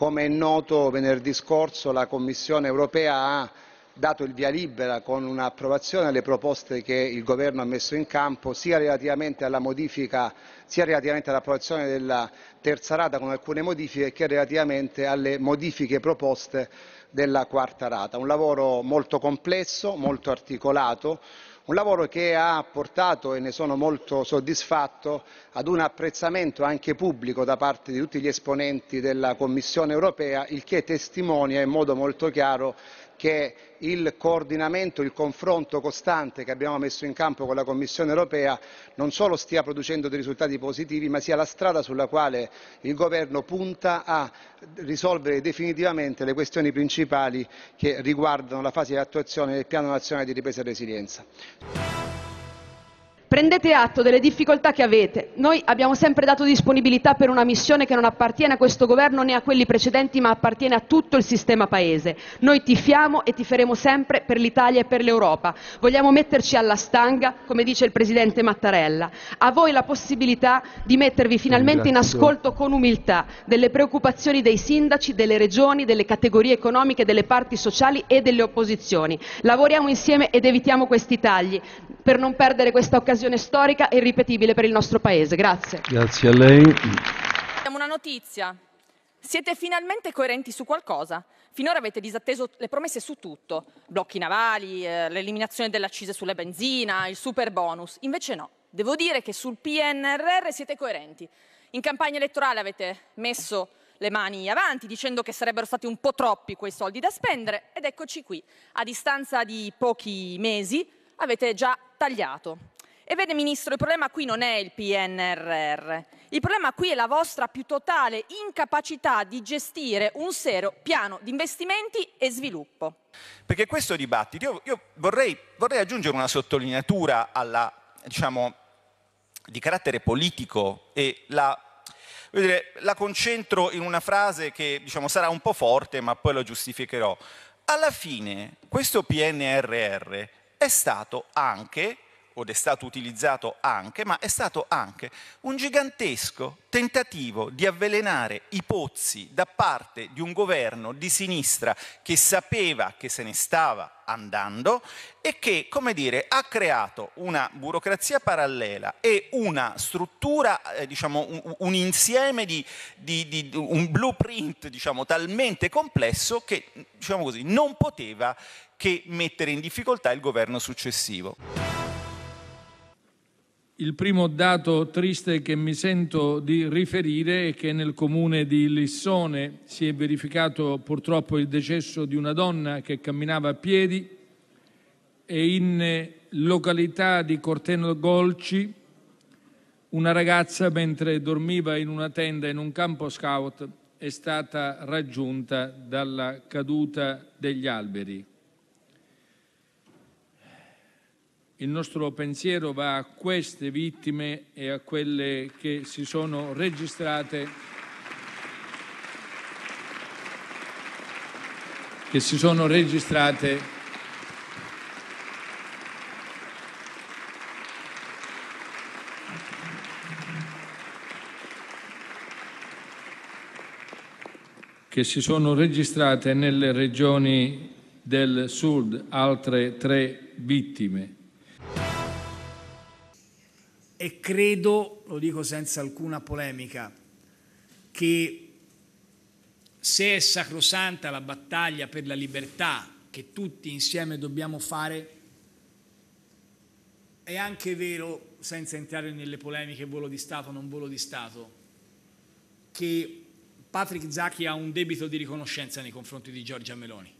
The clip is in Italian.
come è noto venerdì scorso la Commissione europea ha dato il via libera con un'approvazione alle proposte che il governo ha messo in campo sia relativamente alla modifica sia relativamente all'approvazione della terza rata con alcune modifiche che relativamente alle modifiche proposte della quarta rata. Un lavoro molto complesso, molto articolato, un lavoro che ha portato, e ne sono molto soddisfatto, ad un apprezzamento anche pubblico da parte di tutti gli esponenti della Commissione europea, il che testimonia in modo molto chiaro che il coordinamento, il confronto costante che abbiamo messo in campo con la Commissione europea non solo stia producendo dei risultati positivi, ma sia la strada sulla quale il governo punta a risolvere definitivamente le questioni principali che riguardano la fase di attuazione del Piano nazionale di ripresa e resilienza. Prendete atto delle difficoltà che avete. Noi abbiamo sempre dato disponibilità per una missione che non appartiene a questo governo né a quelli precedenti, ma appartiene a tutto il sistema Paese. Noi tifiamo e tiferemo sempre per l'Italia e per l'Europa. Vogliamo metterci alla stanga, come dice il Presidente Mattarella. A voi la possibilità di mettervi finalmente in ascolto con umiltà delle preoccupazioni dei sindaci, delle regioni, delle categorie economiche, delle parti sociali e delle opposizioni. Lavoriamo insieme ed evitiamo questi tagli per non perdere questa occasione storica e irripetibile per il nostro Paese. Grazie. Grazie a lei. Abbiamo una notizia. Siete finalmente coerenti su qualcosa. Finora avete disatteso le promesse su tutto, blocchi navali, eh, l'eliminazione dell'accise sulla benzina, il super bonus. Invece no, devo dire che sul PNRR siete coerenti. In campagna elettorale avete messo le mani avanti dicendo che sarebbero stati un po' troppi quei soldi da spendere ed eccoci qui. A distanza di pochi mesi avete già tagliato. E vede Ministro, il problema qui non è il PNRR, il problema qui è la vostra più totale incapacità di gestire un serio piano di investimenti e sviluppo. Perché questo dibattito, io, io vorrei, vorrei, aggiungere una sottolineatura alla, diciamo, di carattere politico e la Dire, la concentro in una frase che diciamo, sarà un po' forte, ma poi lo giustificherò. Alla fine questo PNRR è stato anche ed è stato utilizzato anche, ma è stato anche un gigantesco tentativo di avvelenare i pozzi da parte di un governo di sinistra che sapeva che se ne stava andando e che, come dire, ha creato una burocrazia parallela e una struttura, eh, diciamo, un, un, insieme di, di, di un blueprint, diciamo, talmente complesso che, diciamo così, non poteva che mettere in difficoltà il governo successivo. Il primo dato triste che mi sento di riferire è che nel comune di Lissone si è verificato purtroppo il decesso di una donna che camminava a piedi e in località di Corteno Golci una ragazza mentre dormiva in una tenda in un campo scout è stata raggiunta dalla caduta degli alberi. Il nostro pensiero va a queste vittime e a quelle che si sono registrate, che si sono registrate che si sono registrate nelle regioni del sud altre tre vittime e credo, lo dico senza alcuna polemica, che se è sacrosanta la battaglia per la libertà che tutti insieme dobbiamo fare, è anche vero, senza entrare nelle polemiche volo di Stato o non volo di Stato, che Patrick Zacchi ha un debito di riconoscenza nei confronti di Giorgia Meloni